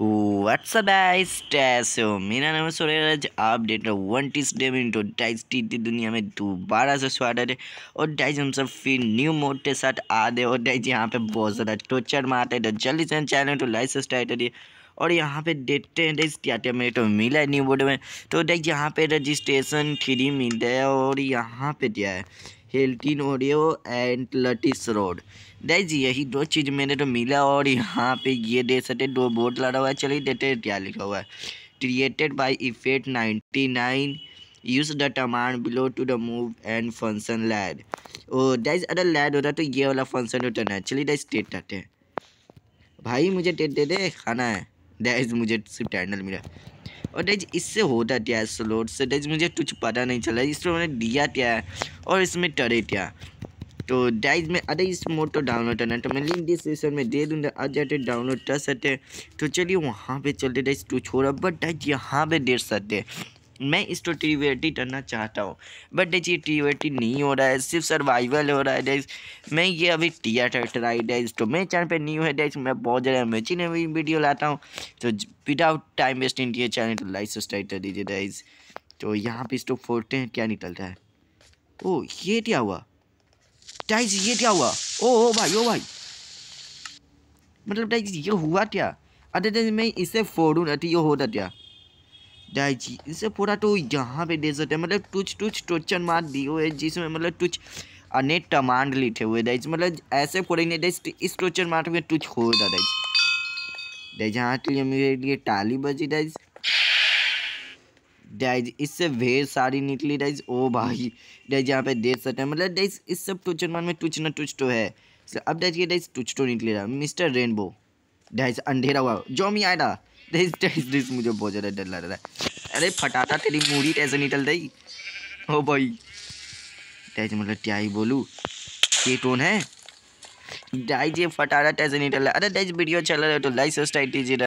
WhatsApp guys मेरा नाम है सोरेराज आप डाइस दुनिया में दोबारा से स्वागत है और डाइस हम सब फिर न्यू मोड के साथ आ गए और यहाँ पे बहुत ज़्यादा टोचर मारते हैं तो जल्दी से चैनल तो लाइक सब्सक्राइब करिए और यहाँ पे हैं डेट मेरे तो मिला है न्यू बोर्ड में तो देख यहाँ पे रजिस्ट्रेशन थ्री मिल है और यहाँ पे दिया है हेल्टिन ओरियो एंड लटिस रोड गाइज यही दो चीज़ मैंने तो मिला और यहाँ पे ये दे सकते दो बोर्ड लड़ा हुआ है चलिए देते क्या लिखा हुआ है created by effect ninety nine use the command below to the move and function लैड ओ डाइज अगर लैड होता तो ये वाला फंक्शन होता ना चलिए डाइज टेट आते हैं भाई मुझे टेट दे दे खाना है डैज मुझे सिर्फ टैंडल मिला और डैज इससे होता क्या है स्लोट से डैज मुझे कुछ पता नहीं चला इसमें मैंने दिया क्या है और इसमें टरे क्या तो डाइज में अरे इस मोड तो डाउनलोड करना तो मैं लिंक डिस्क्रिप्शन में दे दूँगा आज जाते डाउनलोड कर सकते तो चलिए वहाँ पर चलते डाइज टू छोड़ा बट डाइज यहाँ पर दे सकते मैं इसको तो टी वी करना चाहता हूँ बट जी टी वी नहीं हो रहा है सिर्फ सर्वाइवल हो रहा है डेज मैं ये अभी थिएटर ट्राई डेज तो मेरे चैनल पे न्यू है डेज मैं बहुत ज़्यादा अमेजिंग वीडियो लाता हूँ तो विदाउट टाइम वेस्टिंग किए चैनल तो लाइक सब्सक्राइब कर दीजिए डेज तो यहाँ पर इसको तो फोड़ते हैं क्या निकलता है ओ ये क्या हुआ डाइज ये क्या हुआ ओ ओ भाई ओ भाई मतलब डाइज ये हुआ क्या अरे मैं इसे फोड़ू ना तो ये होता क्या डाइजी इसे पूरा तो यहाँ पे दे सकते हैं मतलब टुच टुच टोचन मार दिए हुए जिसमें मतलब टुच अनेक टमांड लिखे हुए दाइज मतलब ऐसे पूरे नहीं दाइज इस टोचन मार में टुच हो रहा दाइज डाइज यहाँ के लिए मेरे लिए टाली बजी डाइज डाइज इससे ढेर सारी निकली डाइज ओ भाई डाइज यहाँ पे दे सकते हैं मतलब डाइज इस सब टोचन मार में टुच ना टुच तो है अब डाइज ये डाइज टुच तो निकले रहा मिस्टर रेनबो डाइज अंधेरा हुआ जो मैं आया डिस डिस डिस मुझे बहुत ज़्यादा डर लग रहा है अरे फटाता तेरी मूरी कैसे निकल रही हो भाई टैच मतलब क्या ही बोलूँ ये टोन है डाइज ये फटाटा कैसे निकल रहा है अरे डाइज वीडियो चल रहा है तो लाइक सब्सक्राइब कीजिए